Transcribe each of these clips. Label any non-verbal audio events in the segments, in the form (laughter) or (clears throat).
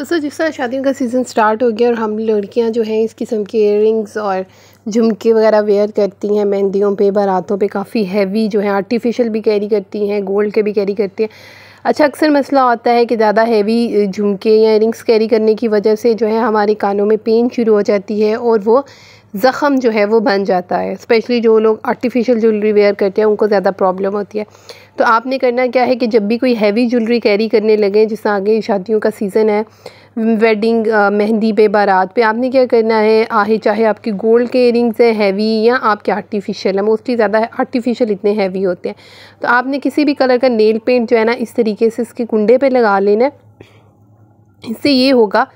दोस्तों जिस तरह शादियों का सीज़न स्टार्ट हो गया और हम लड़कियां जो हैं इस किस्म के इयर और झुमके वगैरह वेयर करती हैं मेहंदियों पे बारातों पे काफ़ी हैवी जो है आर्टिफिशियल भी कैरी करती हैं गोल्ड के भी कैरी करती हैं अच्छा अक्सर मसला होता है कि ज़्यादा हैवी झुमके या इयरिंग्स कैरी करने की वजह से जो है हमारे कानों में पेन शुरू हो जाती है और वो ज़ख़म जो है वो बन जाता है स्पेशली जो लोग आर्टिफिशियल ज्वेलरी वेयर करते हैं उनको ज़्यादा प्रॉब्लम होती है तो आपने करना क्या है कि जब भी कोई हैवी ज्वेलरी कैरी करने लगे जिस आगे शादियों का सीज़न है वेडिंग मेहंदी पे बारात पे आपने क्या करना है आहे चाहे आपकी गोल्ड के इयरिंग्स हैं हैवी या आपके आर्टिफिशियल है मोस्टली ज़्यादा आर्टिफिशियल इतने हैवी होते हैं तो आपने किसी भी कलर का नेल पेंट जो है ना इस तरीके से इसके कुंडे पे लगा लेना है इससे ये होगा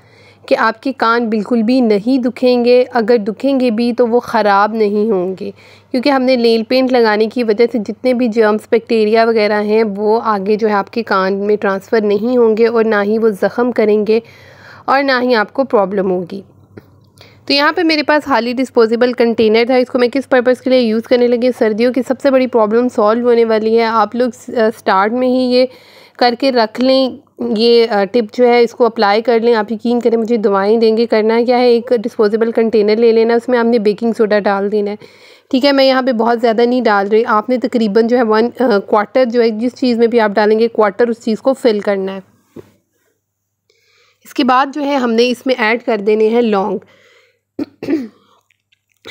कि आपके कान बिल्कुल भी नहीं दुखेंगे अगर दुखेंगे भी तो वो ख़राब नहीं होंगे क्योंकि हमने लेल पेंट लगाने की वजह से जितने भी जर्म्स बैक्टीरिया वगैरह हैं वो आगे जो है आपके कान में ट्रांसफ़र नहीं होंगे और ना ही वो ज़ख़म करेंगे और ना ही आपको प्रॉब्लम होगी तो यहाँ पे मेरे पास हाली डिस्पोजेबल कंटेनर था इसको मैं किस पर्पज़ के लिए यूज़ करने लगी सर्दियों की सबसे बड़ी प्रॉब्लम सॉल्व होने वाली है आप लोग स्टार्ट में ही ये करके रख लें ये टिप जो है इसको अप्लाई कर लें आप यकीन करें मुझे दवाएं देंगे करना क्या है एक डिस्पोजेबल कंटेनर ले लेना उसमें आपने बेकिंग सोडा डाल देना है ठीक है मैं यहाँ पे बहुत ज़्यादा नहीं डाल रही आपने तकरीबन जो है वन क्वार्टर जो है जिस चीज़ में भी आप डालेंगे क्वार्टर उस चीज़ को फिल करना है इसके बाद जो है हमने इसमें ऐड कर देने हैं लौंग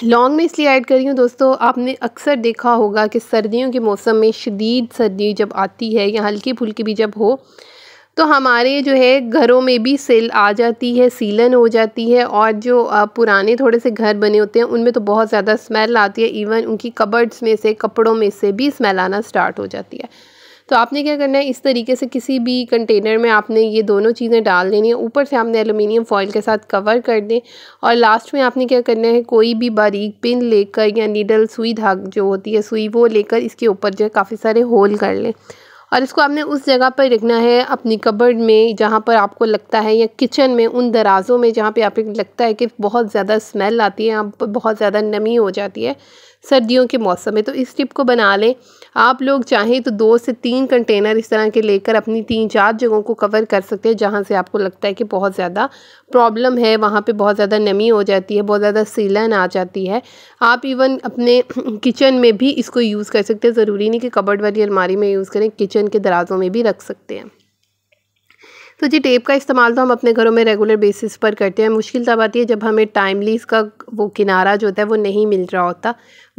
लॉन्ग में इसलिए ऐड कर रही हूँ दोस्तों आपने अक्सर देखा होगा कि सर्दियों के मौसम में शदीद सर्दी जब आती है या हल्की फुल्की भी जब हो तो हमारे जो है घरों में भी सेल आ जाती है सीलन हो जाती है और जो पुराने थोड़े से घर बने होते हैं उनमें तो बहुत ज़्यादा स्मेल आती है इवन उनकी कबर्ड्स में से कपड़ों में से भी स्मेल आना स्टार्ट हो जाती है तो आपने क्या करना है इस तरीके से किसी भी कंटेनर में आपने ये दोनों चीज़ें डाल देनी है ऊपर से आपने एलुमिनियम फॉइल के साथ कवर कर दें और लास्ट में आपने क्या करना है कोई भी बारीक पिन लेकर या नीडल सुई धाग जो होती है सुई वो लेकर इसके ऊपर जो है काफ़ी सारे होल कर लें और इसको आपने उस जगह पर रखना है अपनी कबर्ड में जहाँ पर आपको लगता है या किचन में उन दराज़ों में जहाँ पे आपको लगता है कि बहुत ज़्यादा स्मेल आती है यहाँ पर बहुत ज़्यादा नमी हो जाती है सर्दियों के मौसम में तो इस टिप को बना लें आप लोग चाहें तो दो से तीन कंटेनर इस तरह के लेकर अपनी तीन चार जगहों को कवर कर सकते हैं जहाँ से आपको लगता है कि बहुत ज़्यादा प्रॉब्लम है वहाँ पे बहुत ज़्यादा नमी हो जाती है बहुत ज़्यादा सीलन आ जाती है आप इवन अपने किचन (clears throat) में भी इसको यूज़ कर सकते हैं ज़रूरी नहीं कि कबर्ड वाली अलमारी में यूज़ करें किचन के दराज़ों में भी रख सकते हैं तो जी टेप का इस्तेमाल तो हम अपने घरों में रेगुलर बेसिस पर करते हैं मुश्किल तब आती है जब हमें टाइमली इसका वो किनारा जो होता है वो नहीं मिल रहा होता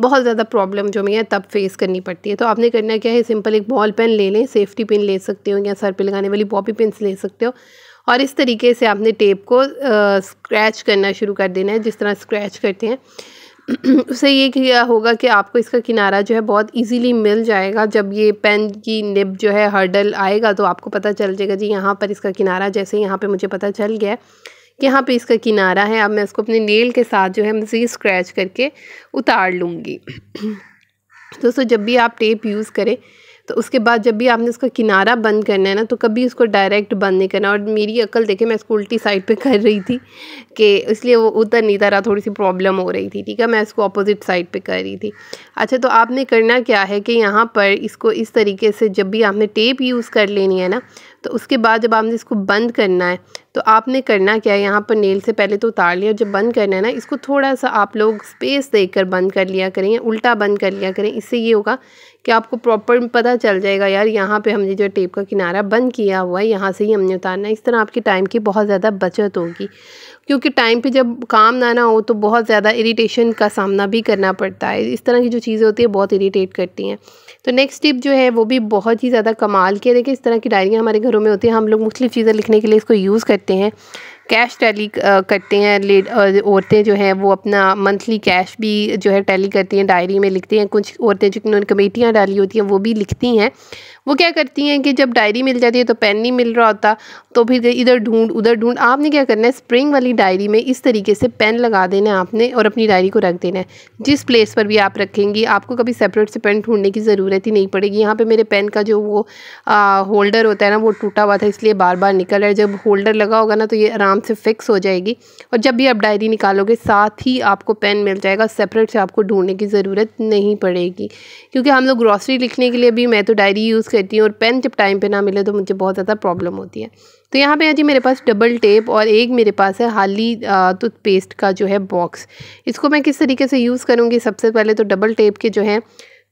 बहुत ज़्यादा प्रॉब्लम जो हमें तब फेस करनी पड़ती है तो आपने करना क्या है सिंपल एक बॉल पेन ले लें सेफ्टी पिन ले सकते हो या सर पर लगाने वाली पॉपी पिन ले सकते हो और इस तरीके से आपने टेप को स्क्रैच करना शुरू कर देना है जिस तरह स्क्रैच करते हैं (clears throat) उसे ये किया होगा कि आपको इसका किनारा जो है बहुत इजीली मिल जाएगा जब ये पेन की निब जो है हर्डल आएगा तो आपको पता चल जाएगा जी यहाँ पर इसका किनारा जैसे यहाँ पे मुझे पता चल गया कि यहाँ पे इसका किनारा है अब मैं इसको अपने नेल के साथ जो है मज़ीद स्क्रैच करके उतार लूँगी (clears throat) दोस्तों जब भी आप टेप यूज़ करें तो उसके बाद जब भी आपने इसका किनारा बंद करना है ना तो कभी उसको डायरेक्ट बंद नहीं करना और मेरी अकल देखे मैं उसको उल्टी साइड पे कर रही थी कि इसलिए वो उतर नहीं तरह थोड़ी सी प्रॉब्लम हो रही थी ठीक है मैं इसको अपोजिट साइड पर कर रही थी अच्छा तो आपने करना क्या है कि यहाँ पर इसको इस तरीके से जब भी आपने टेप यूज़ कर लेनी है ना तो उसके बाद जब आपने इसको बंद करना है तो आपने करना क्या है यहाँ पर नेल से पहले तो उतार लिया जब बंद करना है ना इसको थोड़ा सा आप लोग स्पेस देकर बंद कर लिया करें या उल्टा बंद कर लिया करें इससे ये होगा कि आपको प्रॉपर पता चल जाएगा यार यहाँ पे हमने जो टेप का किनारा बंद किया हुआ है यहाँ से ही हमने उतारना है इस तरह आपके टाइम की बहुत ज़्यादा बचत होगी क्योंकि टाइम पे जब काम ना ना हो तो बहुत ज़्यादा इरिटेशन का सामना भी करना पड़ता है इस तरह की जो चीज़ें होती है बहुत इरीटेट करती हैं तो नेक्स्ट टिप जो है वो भी बहुत ही ज़्यादा कमाल की है देखिए इस तरह की डायरियाँ हमारे घर नंबरों में होते हैं हम लोग मुख्तु चीज़ें लिखने के लिए इसको यूज़ करते हैं कैश टैली करते हैं औरतें जो हैं वो अपना मंथली कैश भी जो है टैली करती हैं डायरी में लिखती हैं कुछ औरतें जो उन्होंने कमेटियाँ डाली होती हैं वो भी लिखती हैं वो क्या करती हैं कि जब डायरी मिल जाती है तो पेन नहीं मिल रहा होता तो फिर इधर ढूंढ उधर ढूंढ आपने क्या करना है स्प्रिंग वाली डायरी में इस तरीके से पेन लगा देना है आपने और अपनी डायरी को रख देना है जिस प्लेस पर भी आप रखेंगी आपको कभी सेपरेट से पेन ढूंढने की ज़रूरत ही नहीं पड़ेगी यहाँ पर मेरे पेन का जो वो आ, होल्डर होता है ना वो टूटा हुआ था इसलिए बार बार निकल रहा है जब होल्डर लगा होगा ना तो ये आराम से फिक्स हो जाएगी और जब भी आप डायरी निकालोगे साथ ही आपको पेन मिल जाएगा सेपरेट से आपको ढूंढने की ज़रूरत नहीं पड़ेगी क्योंकि हम लोग ग्रॉसरी लिखने के लिए भी मैं तो डायरी यूज़ रहती हैं और पेन जब टाइम पे ना मिले तो मुझे बहुत ज़्यादा प्रॉब्लम होती है तो यहाँ पे जी मेरे पास डबल टेप और एक मेरे पास है हाली टूथपेस्ट का जो है बॉक्स इसको मैं किस तरीके से यूज़ करूँगी सबसे पहले तो डबल टेप के जो है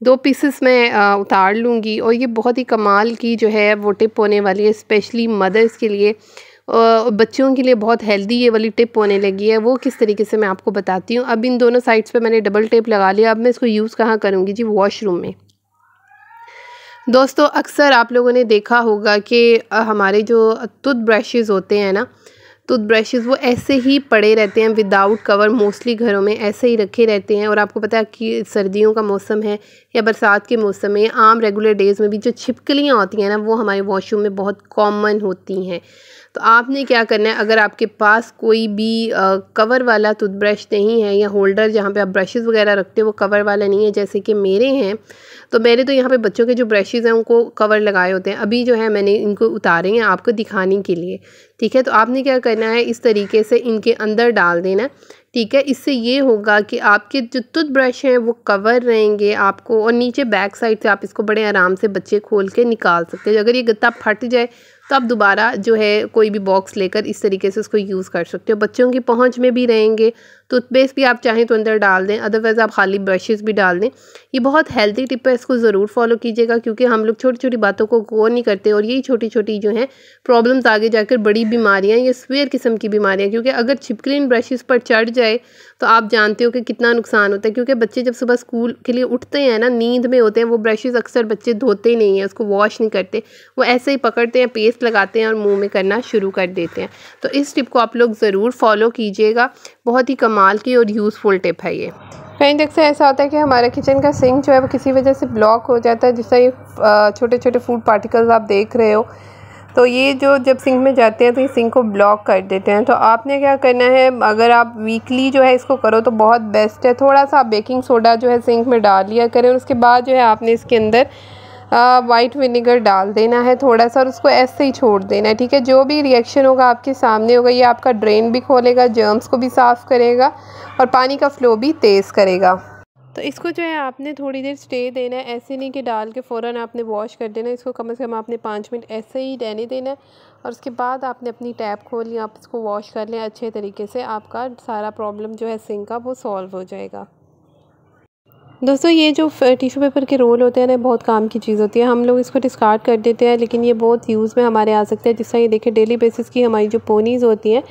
दो पीसेस मैं उतार लूँगी और ये बहुत ही कमाल की जो है वो टिप होने वाली है स्पेशली मदर्स के लिए और बच्चों के लिए बहुत हेल्दी ये वाली टिप होने लगी है वो किस तरीके से मैं आपको बताती हूँ अब इन दोनों साइड्स पे मैंने डबल टेप लगा लिया अब मैं इसको यूज़ कहाँ करूँगी जी वॉशरूम में दोस्तों अक्सर आप लोगों ने देखा होगा कि हमारे जो टूथ ब्रशेज़ होते हैं ना टूथ ब्रशेज़ वो ऐसे ही पड़े रहते हैं विदाउट कवर मोस्टली घरों में ऐसे ही रखे रहते हैं और आपको पता है कि सर्दियों का मौसम है या बरसात के मौसम में आम रेगुलर डेज़ में भी जो छिपकलियाँ होती हैं ना वो हमारे वॉशरूम में बहुत कॉमन होती हैं तो आपने क्या करना है अगर आपके पास कोई भी आ, कवर वाला टूथब्रश नहीं है या होल्डर जहाँ पे आप ब्रशेज़ वगैरह रखते हो वो कवर वाला नहीं है जैसे कि मेरे हैं तो मेरे तो यहाँ पे बच्चों के जो ब्रशेज़ हैं उनको कवर लगाए होते हैं अभी जो है मैंने इनको उतारे हैं आपको दिखाने के लिए ठीक है तो आपने क्या करना है इस तरीके से इनके अंदर डाल देना ठीक है इससे ये होगा कि आपके जो टूथ ब्रश हैं वो कवर रहेंगे आपको और नीचे बैक साइड से आप इसको बड़े आराम से बच्चे खोल के निकाल सकते हैं अगर ये गत्ता फट जाए तो आप दोबारा जो है कोई भी बॉक्स लेकर इस तरीके से उसको यूज़ कर सकते हो बच्चों की पहुंच में भी रहेंगे टूथपेस्ट भी आप चाहें तो अंदर डाल दें अदरवाइज़ आप खाली ब्रशेस भी डाल दें ये बहुत हेल्दी टिप है इसको ज़रूर फॉलो कीजिएगा क्योंकि हम लोग छोटी छोटी बातों को गौर नहीं करते और यही छोटी छोटी जो हैं प्रॉब्लम्स आगे जाकर बड़ी बीमारियाँ या स्वेयर किस्म की बीमारियाँ क्योंकि अगर छिपक्रीन ब्रशेज़ पर चढ़ जाए तो आप जानते हो कि कितना नुकसान होता है क्योंकि बच्चे जब सुबह स्कूल के लिए उठते हैं ना नींद में होते हैं वो ब्रशेज़ अक्सर बच्चे धोते नहीं हैं उसको वॉश नहीं करते वो ऐसे ही पकड़ते हैं पेस्ट पेस्ट लगाते हैं और मुंह में करना शुरू कर देते हैं तो इस टिप को आप लोग ज़रूर फॉलो कीजिएगा बहुत ही कमाल की और यूज़फुल टिप है ये फ्रेंड से ऐसा होता है कि हमारा किचन का सिंक जो है वो किसी वजह से ब्लॉक हो जाता है जिससे ये छोटे छोटे फूड पार्टिकल्स आप देख रहे हो तो ये जो जब सिंक में जाते हैं तो ये सिंक को ब्लॉक कर देते हैं तो आपने क्या करना है अगर आप वीकली जो है इसको करो तो बहुत बेस्ट है थोड़ा सा आप बेकिंग सोडा जो है सिंक में डाल लिया करें उसके बाद जो है आपने इसके अंदर वाइट विनेगर डाल देना है थोड़ा सा और उसको ऐसे ही छोड़ देना है ठीक है जो भी रिएक्शन होगा आपके सामने होगा ये आपका ड्रेन भी खोलेगा जर्म्स को भी साफ़ करेगा और पानी का फ़्लो भी तेज़ करेगा तो इसको जो है आपने थोड़ी देर स्टे देना है ऐसे नहीं कि डाल के फ़ौर आपने वॉश कर देना इसको कम से कम आपने पाँच मिनट ऐसे ही रहने देना है और उसके बाद आपने अपनी टैप खोल लिया आप इसको वॉश कर लें अच्छे तरीके से आपका सारा प्रॉब्लम जो है सिंक का वो सॉल्व हो जाएगा दोस्तों ये जो टिशू पेपर के रोल होते हैं ना बहुत काम की चीज़ होती है हम लोग इसको डिस्कार्ड कर देते हैं लेकिन ये बहुत यूज़ में हमारे आ सकते हैं जिस तरह ये देखें डेली बेसिस की हमारी जो पोनीज़ होती हैं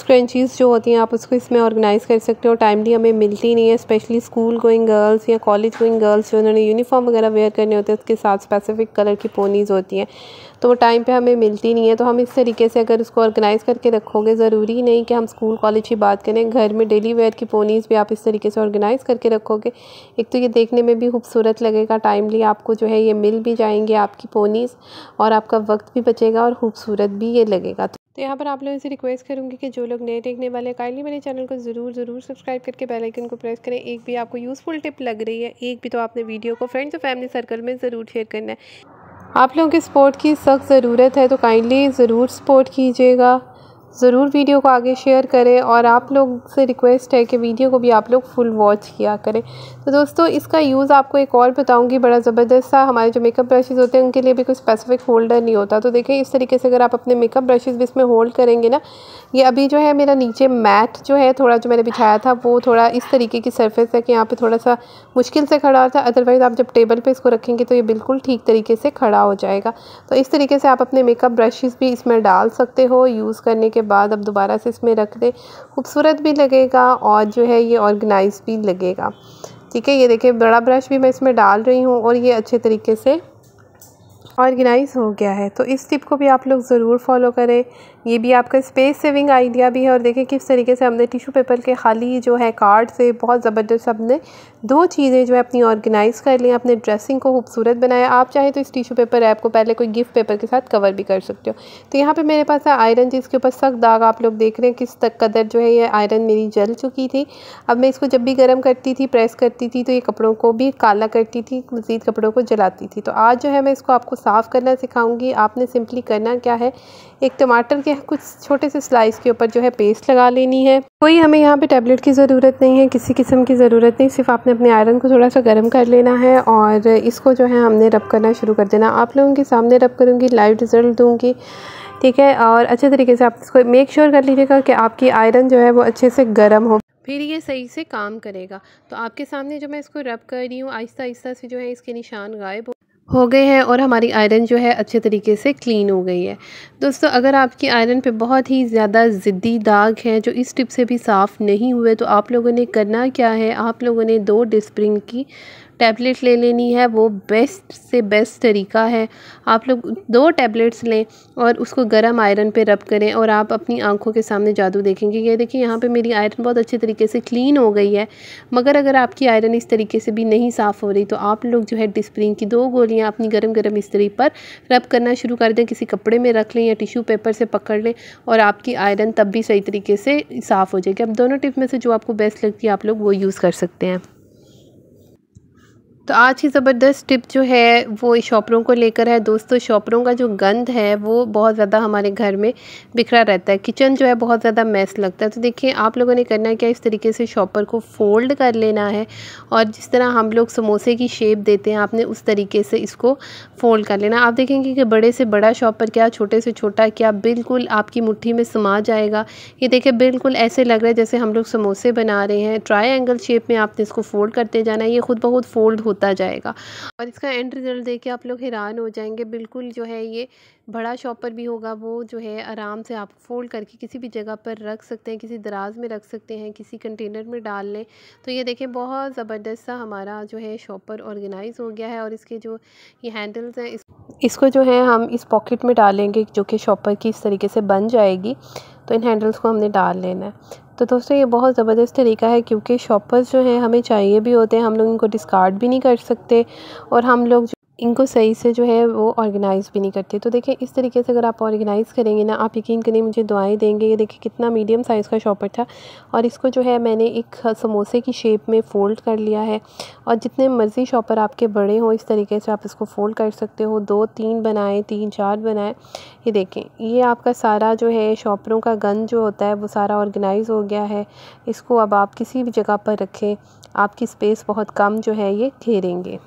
स्क्रेंचीज जो होती हैं आप उसको इसमें ऑर्गेनाइज़ कर सकते हो टाइमली हमें मिलती नहीं है स्पेशली स्कूल गोइंग गर्ल्स या कॉलेज गोइंग गर्ल्स जो उन्होंने यूनिफॉर्म वगैरह वेयर करने होते हैं उसके साथ स्पेसिफिक कलर की पोनीज़ होती हैं तो वो टाइम पे हमें मिलती नहीं है तो हम इस तरीके से अगर उसको ऑर्गेनाइज़ करके रखोगे ज़रूरी नहीं कि हम स्कूल कॉलेज की बात करें घर में डेली वेयर की पोनीज़ भी आप इस तरीके से ऑर्गेनाइज़ करके रखोगे एक तो ये देखने में भी खूबसूरत लगेगा टाइमली आपको जो है ये मिल भी जाएंगे आपकी पोनीज़ और आपका वक्त भी बचेगा और खूबसूरत भी ये लगेगा तो यहाँ पर आप लोगों से रिक्वेस्ट करूँगी कि जो लोग नए देखने वाले काइंडली मेरे चैनल को ज़रूर ज़रूर सब्सक्राइब करके बेल आइकन को प्रेस करें एक भी आपको यूज़फुल टिप लग रही है एक भी तो आपने वीडियो को फ्रेंड्स और फैमिली सर्कल में ज़रूर शेयर करना है आप लोगों की सपोर्ट की सख्त ज़रूरत है तो काइंडली ज़रूर सपोर्ट कीजिएगा ज़रूर वीडियो को आगे शेयर करें और आप लोग से रिक्वेस्ट है कि वीडियो को भी आप लोग फुल वॉच किया करें तो दोस्तों इसका यूज़ आपको एक और बताऊंगी बड़ा ज़बरदस्त सा हमारे जो मेकअप ब्रशेज़ होते हैं उनके लिए भी कोई स्पेसिफिक होल्डर नहीं होता तो देखें इस तरीके से अगर आप अपने मेकअप ब्रशेज़ भी इसमें होल्ड करेंगे ना ये अभी जो है मेरा नीचे मैट जो है थोड़ा जो मैंने बिछाया था वो थोड़ा इस तरीके की सर्फेस है कि यहाँ पर थोड़ा सा मुश्किल से खड़ा है अदरवाइज़ आप जब टेबल पर इसको रखेंगे तो ये बिल्कुल ठीक तरीके से खड़ा हो जाएगा तो इस तरीके से आप अपने मेकअप ब्रशेज़ भी इसमें डाल सकते हो यूज़ करने के के बाद अब दोबारा से इसमें रख दें खूबसूरत भी लगेगा और जो है ये ऑर्गेनाइज भी लगेगा ठीक है ये देखिए बड़ा ब्रश भी मैं इसमें डाल रही हूँ और ये अच्छे तरीके से ऑर्गेनाइज़ हो गया है तो इस टिप को भी आप लोग ज़रूर फॉलो करें ये भी आपका स्पेस सेविंग आइडिया भी है और देखें किस तरीके से हमने टिशू पेपर के खाली जो है कार्ड से बहुत ज़बरदस्त हमने दो चीज़ें जो है अपनी ऑर्गेनाइज़ कर लिया अपने ड्रेसिंग को खूबसूरत बनाया आप चाहे तो इस टिशू पेपर ऐप को पहले कोई गिफ्ट पेपर के साथ कवर भी कर सकते हो तो यहाँ पर मेरे पास है आयरन जिसके ऊपर सख्त दाग आप लोग देख रहे हैं किस तक कदर जो है ये आयरन मेरी जल चुकी थी अब मैं इसको जब भी गर्म करती थी प्रेस करती थी तो ये कपड़ों को भी काला करती थी मज़ीद कपड़ों को जलाती थी तो आज जो है मैं इसको आपको साफ़ करना सिखाऊंगी आपने सिंपली करना क्या है एक टमाटर के कुछ छोटे से स्लाइस के ऊपर जो है पेस्ट लगा लेनी है कोई हमें यहाँ पे टैबलेट की ज़रूरत नहीं है किसी किस्म की ज़रूरत नहीं सिर्फ आपने अपने आयरन को थोड़ा सा गर्म कर लेना है और इसको जो है हमने रब करना शुरू कर देना आप लोगों के सामने रब करूँगी लाइव रिज़ल्ट दूँगी ठीक है और अच्छे तरीके से आप इसको मेक श्योर कर लीजिएगा कि आपकी आयरन जो है वो अच्छे से गर्म हो फिर ये सही से काम करेगा तो आपके सामने जो मैं इसको रब कर रही हूँ आहिस्ता आहिस्ता से जो है इसके निशान गायब हो गए हैं और हमारी आयरन जो है अच्छे तरीके से क्लीन हो गई है दोस्तों अगर आपकी आयरन पे बहुत ही ज़्यादा ज़िद्दी दाग हैं जो इस टिप से भी साफ़ नहीं हुए तो आप लोगों ने करना क्या है आप लोगों ने दो डिस्प्रिंग की टैबलेट ले लेनी है वो बेस्ट से बेस्ट तरीका है आप लोग दो टैबलेट्स लें और उसको गर्म आयरन पे रब करें और आप अपनी आंखों के सामने जादू देखेंगे ये देखिए यहाँ पे मेरी आयरन बहुत अच्छे तरीके से क्लीन हो गई है मगर अगर आपकी आयरन इस तरीके से भी नहीं साफ़ हो रही तो आप लोग जो है डिस्प्रिन की दो गोलियाँ अपनी गर्म गर्म स्त्री पर रब करना शुरू कर दें किसी कपड़े में रख लें या टिशू पेपर से पकड़ लें और आपकी आयरन तब भी सही तरीके से साफ़ हो जाएगी अब दोनों टिप में से जो आपको बेस्ट लगती है आप लोग वो यूज़ कर सकते हैं तो आज की ज़बरदस्त टिप जो है वो शॉपरों को लेकर है दोस्तों शॉपरों का जो गंद है वो बहुत ज़्यादा हमारे घर में बिखरा रहता है किचन जो है बहुत ज़्यादा मैस लगता है तो देखिए आप लोगों ने करना क्या इस तरीके से शॉपर को फोल्ड कर लेना है और जिस तरह हम लोग समोसे की शेप देते हैं आपने उस तरीके से इसको फोल्ड कर लेना आप देखेंगे कि बड़े से बड़ा शॉपर क्या छोटे से छोटा क्या बिल्कुल आपकी मुठ्ठी में समा जाएगा ये देखिए बिल्कुल ऐसे लग रहा है जैसे हम लोग समोसे बना रहे हैं ट्राई शेप में आपने इसको फोल्ड करते जाना है ये खुद बहुत फोल्ड होता होता जाएगा और इसका एंड रिज़ल्ट देख के आप लोग हैरान हो जाएंगे बिल्कुल जो है ये बड़ा शॉपर भी होगा वो जो है आराम से आप फोल्ड करके किसी भी जगह पर रख सकते हैं किसी दराज में रख सकते हैं किसी कंटेनर में डाल लें तो ये देखें बहुत ज़बरदस्त सा हमारा जो है शॉपर ऑर्गेनाइज हो गया है और इसके जो ये हैंडल्स हैं इस, इसको जो है हम इस पॉकेट में डालेंगे जो कि शॉपर की इस तरीके से बन जाएगी तो इन हैंडल्स को हमने डाल लेना है तो दोस्तों ये बहुत ज़बरदस्त तरीका है क्योंकि शॉपर्स जो हैं हमें चाहिए भी होते हैं हम लोग इनको डिस्कार्ड भी नहीं कर सकते और हम लोग इनको सही से जो है वो ऑर्गेनाइज़ भी नहीं करते तो देखिए इस तरीके से अगर आप ऑर्गेनाइज़ करेंगे ना आप यकीन करें मुझे दुआएं देंगे ये देखिए कितना मीडियम साइज़ का शॉपर था और इसको जो है मैंने एक समोसे की शेप में फ़ोल्ड कर लिया है और जितने मर्ज़ी शॉपर आपके बड़े हों इस तरीके से आप इसको फ़ोल्ड कर सकते हो दो तीन बनाएँ तीन चार बनाएँ ये देखें ये आपका सारा जो है शॉपरों का गन जो होता है वो सारा ऑर्गेनाइज़ हो गया है इसको अब आप किसी भी जगह पर रखें आपकी स्पेस बहुत कम जो है ये घेरेंगे